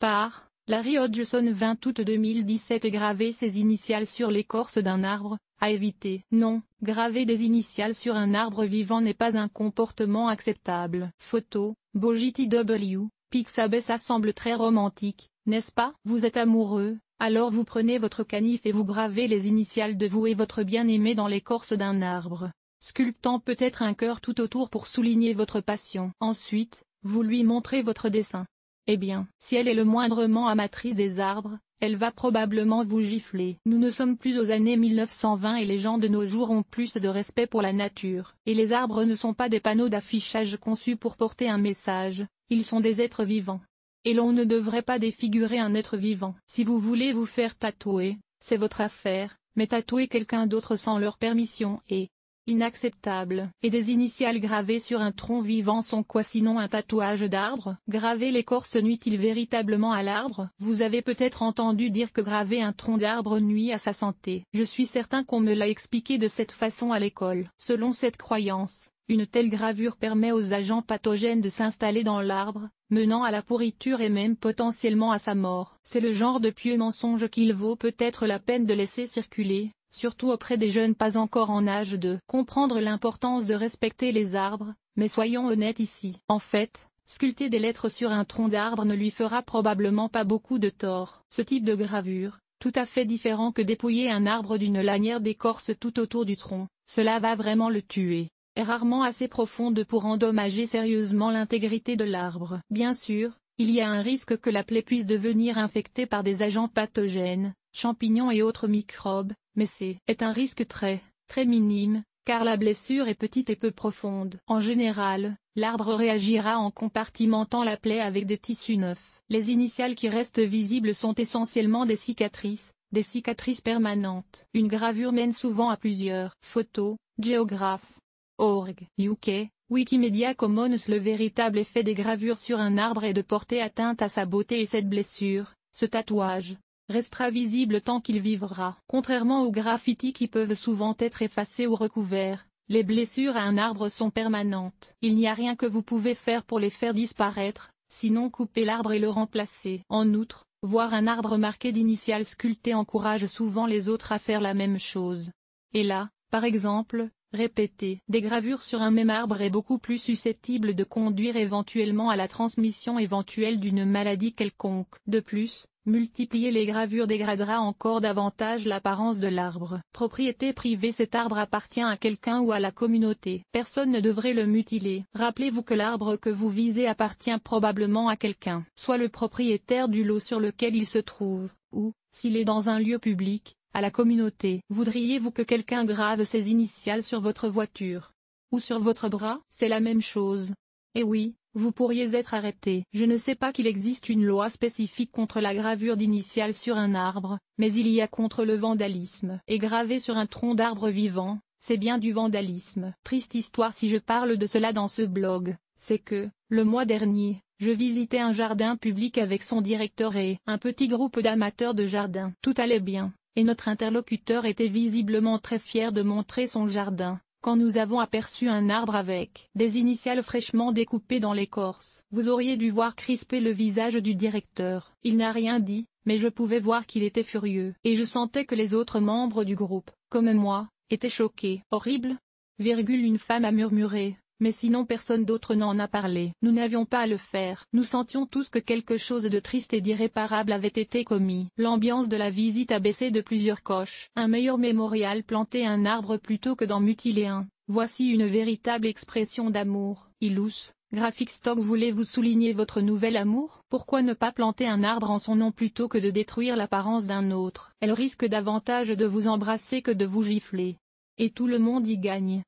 par Larry Hodgson 20 août 2017 Graver ses initiales sur l'écorce d'un arbre, à éviter. Non, graver des initiales sur un arbre vivant n'est pas un comportement acceptable. Photo, W, Pixabay ça semble très romantique, n'est-ce pas Vous êtes amoureux, alors vous prenez votre canif et vous gravez les initiales de vous et votre bien-aimé dans l'écorce d'un arbre, sculptant peut-être un cœur tout autour pour souligner votre passion. Ensuite, vous lui montrez votre dessin. Eh bien, si elle est le moindrement amatrice des arbres, elle va probablement vous gifler. Nous ne sommes plus aux années 1920 et les gens de nos jours ont plus de respect pour la nature. Et les arbres ne sont pas des panneaux d'affichage conçus pour porter un message, ils sont des êtres vivants. Et l'on ne devrait pas défigurer un être vivant. Si vous voulez vous faire tatouer, c'est votre affaire, mais tatouer quelqu'un d'autre sans leur permission et, inacceptable. Et des initiales gravées sur un tronc vivant sont quoi sinon un tatouage d'arbre Graver l'écorce nuit-il véritablement à l'arbre Vous avez peut-être entendu dire que graver un tronc d'arbre nuit à sa santé. Je suis certain qu'on me l'a expliqué de cette façon à l'école. Selon cette croyance, une telle gravure permet aux agents pathogènes de s'installer dans l'arbre, menant à la pourriture et même potentiellement à sa mort. C'est le genre de pieux mensonge qu'il vaut peut-être la peine de laisser circuler, surtout auprès des jeunes pas encore en âge de comprendre l'importance de respecter les arbres, mais soyons honnêtes ici. En fait, sculpter des lettres sur un tronc d'arbre ne lui fera probablement pas beaucoup de tort. Ce type de gravure, tout à fait différent que dépouiller un arbre d'une lanière d'écorce tout autour du tronc, cela va vraiment le tuer, est rarement assez profonde pour endommager sérieusement l'intégrité de l'arbre. Bien sûr, il y a un risque que la plaie puisse devenir infectée par des agents pathogènes, champignons et autres microbes, mais c'est un risque très, très minime, car la blessure est petite et peu profonde. En général, l'arbre réagira en compartimentant la plaie avec des tissus neufs. Les initiales qui restent visibles sont essentiellement des cicatrices, des cicatrices permanentes. Une gravure mène souvent à plusieurs. Photos, géographes, Org. UK, Wikimedia Commons Le véritable effet des gravures sur un arbre est de porter atteinte à sa beauté et cette blessure, ce tatouage, restera visible tant qu'il vivra. Contrairement aux graffitis qui peuvent souvent être effacés ou recouverts, les blessures à un arbre sont permanentes. Il n'y a rien que vous pouvez faire pour les faire disparaître, sinon couper l'arbre et le remplacer. En outre, voir un arbre marqué d'initiales sculptées encourage souvent les autres à faire la même chose. Et là, par exemple, répéter des gravures sur un même arbre est beaucoup plus susceptible de conduire éventuellement à la transmission éventuelle d'une maladie quelconque. De plus, Multiplier les gravures dégradera encore davantage l'apparence de l'arbre. Propriété privée Cet arbre appartient à quelqu'un ou à la communauté. Personne ne devrait le mutiler. Rappelez-vous que l'arbre que vous visez appartient probablement à quelqu'un, soit le propriétaire du lot sur lequel il se trouve, ou, s'il est dans un lieu public, à la communauté. Voudriez-vous que quelqu'un grave ses initiales sur votre voiture Ou sur votre bras C'est la même chose. Eh oui, vous pourriez être arrêté. Je ne sais pas qu'il existe une loi spécifique contre la gravure d'initiales sur un arbre, mais il y a contre le vandalisme. Et gravé sur un tronc d'arbre vivant, c'est bien du vandalisme. Triste histoire si je parle de cela dans ce blog, c'est que, le mois dernier, je visitais un jardin public avec son directeur et un petit groupe d'amateurs de jardin. Tout allait bien, et notre interlocuteur était visiblement très fier de montrer son jardin, quand nous avons aperçu un arbre avec des initiales fraîchement découpées dans l'écorce. Vous auriez dû voir crisper le visage du directeur. Il n'a rien dit, mais je pouvais voir qu'il était furieux. Et je sentais que les autres membres du groupe, comme moi, étaient choqués. Horrible Virgule une femme a murmuré, mais sinon personne d'autre n'en a parlé. Nous n'avions pas à le faire. Nous sentions tous que quelque chose de triste et d'irréparable avait été commis. L'ambiance de la visite a baissé de plusieurs coches. Un meilleur mémorial planter un arbre plutôt que d'en mutiler un. Voici une véritable expression d'amour. Ilous, Graphic Stock voulez-vous souligner votre nouvel amour Pourquoi ne pas planter un arbre en son nom plutôt que de détruire l'apparence d'un autre Elle risque davantage de vous embrasser que de vous gifler. Et tout le monde y gagne.